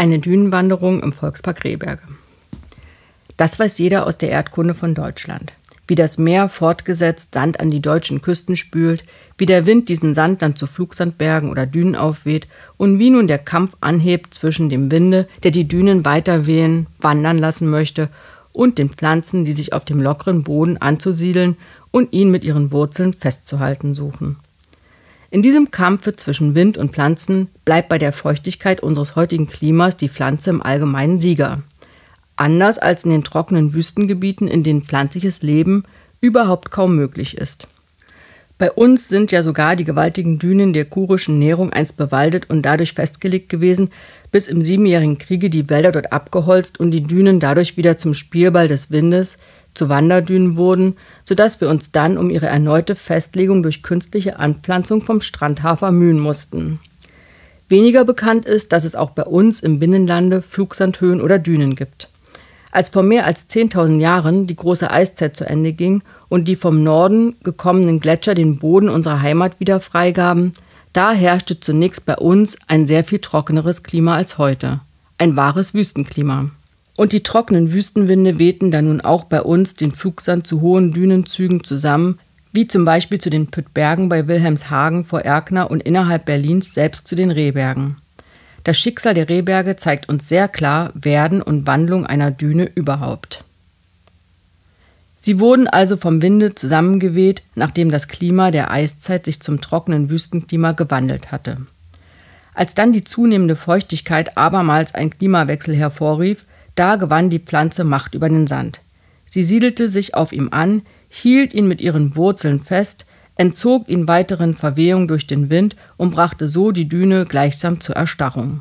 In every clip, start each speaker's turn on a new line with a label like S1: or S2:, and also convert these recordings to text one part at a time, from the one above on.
S1: Eine Dünenwanderung im Volkspark Rehberge. Das weiß jeder aus der Erdkunde von Deutschland. Wie das Meer fortgesetzt Sand an die deutschen Küsten spült, wie der Wind diesen Sand dann zu Flugsandbergen oder Dünen aufweht und wie nun der Kampf anhebt zwischen dem Winde, der die Dünen weiter wehen, wandern lassen möchte, und den Pflanzen, die sich auf dem lockeren Boden anzusiedeln und ihn mit ihren Wurzeln festzuhalten suchen. In diesem Kampfe zwischen Wind und Pflanzen bleibt bei der Feuchtigkeit unseres heutigen Klimas die Pflanze im Allgemeinen Sieger. Anders als in den trockenen Wüstengebieten, in denen pflanzliches Leben überhaupt kaum möglich ist. Bei uns sind ja sogar die gewaltigen Dünen der kurischen Nährung einst bewaldet und dadurch festgelegt gewesen, bis im Siebenjährigen Kriege die Wälder dort abgeholzt und die Dünen dadurch wieder zum Spielball des Windes, zu Wanderdünen wurden, sodass wir uns dann um ihre erneute Festlegung durch künstliche Anpflanzung vom Strandhafer mühen mussten. Weniger bekannt ist, dass es auch bei uns im Binnenlande Flugsandhöhen oder Dünen gibt. Als vor mehr als 10.000 Jahren die große Eiszeit zu Ende ging und die vom Norden gekommenen Gletscher den Boden unserer Heimat wieder freigaben, da herrschte zunächst bei uns ein sehr viel trockeneres Klima als heute. Ein wahres Wüstenklima. Und die trockenen Wüstenwinde wehten dann nun auch bei uns den Flugsand zu hohen Dünenzügen zusammen, wie zum Beispiel zu den Püttbergen bei Wilhelmshagen vor Erkner und innerhalb Berlins selbst zu den Rehbergen. Das Schicksal der Rehberge zeigt uns sehr klar Werden und Wandlung einer Düne überhaupt. Sie wurden also vom Winde zusammengeweht, nachdem das Klima der Eiszeit sich zum trockenen Wüstenklima gewandelt hatte. Als dann die zunehmende Feuchtigkeit abermals einen Klimawechsel hervorrief, da gewann die Pflanze Macht über den Sand. Sie siedelte sich auf ihm an, hielt ihn mit ihren Wurzeln fest, entzog ihn weiteren Verwehungen durch den Wind und brachte so die Düne gleichsam zur Erstarrung.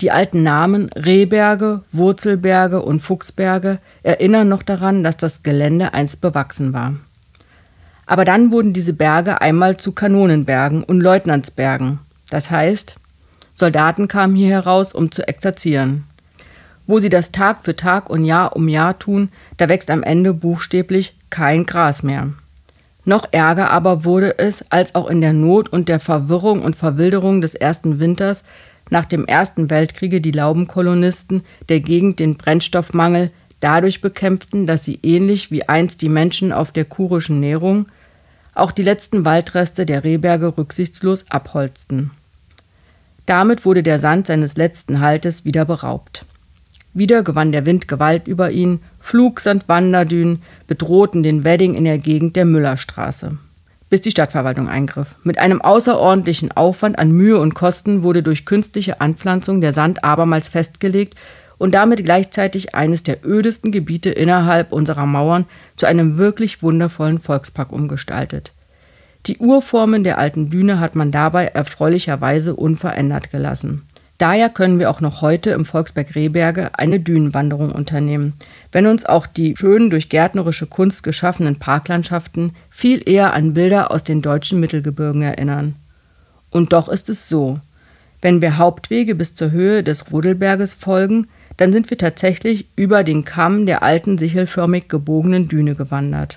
S1: Die alten Namen Rehberge, Wurzelberge und Fuchsberge erinnern noch daran, dass das Gelände einst bewachsen war. Aber dann wurden diese Berge einmal zu Kanonenbergen und Leutnantsbergen. Das heißt, Soldaten kamen hier heraus, um zu exerzieren. Wo sie das Tag für Tag und Jahr um Jahr tun, da wächst am Ende buchstäblich kein Gras mehr. Noch ärger aber wurde es, als auch in der Not und der Verwirrung und Verwilderung des ersten Winters nach dem Ersten Weltkriege die Laubenkolonisten der Gegend den Brennstoffmangel dadurch bekämpften, dass sie ähnlich wie einst die Menschen auf der kurischen Nährung auch die letzten Waldreste der Rehberge rücksichtslos abholzten. Damit wurde der Sand seines letzten Haltes wieder beraubt. Wieder gewann der Wind Gewalt über ihn, Flug samt Wanderdünen bedrohten den Wedding in der Gegend der Müllerstraße. Bis die Stadtverwaltung eingriff. Mit einem außerordentlichen Aufwand an Mühe und Kosten wurde durch künstliche Anpflanzung der Sand abermals festgelegt und damit gleichzeitig eines der ödesten Gebiete innerhalb unserer Mauern zu einem wirklich wundervollen Volkspark umgestaltet. Die Urformen der alten Düne hat man dabei erfreulicherweise unverändert gelassen. Daher können wir auch noch heute im Volksberg Rehberge eine Dünenwanderung unternehmen, wenn uns auch die schönen durch gärtnerische Kunst geschaffenen Parklandschaften viel eher an Bilder aus den deutschen Mittelgebirgen erinnern. Und doch ist es so. Wenn wir Hauptwege bis zur Höhe des Rudelberges folgen, dann sind wir tatsächlich über den Kamm der alten sichelförmig gebogenen Düne gewandert.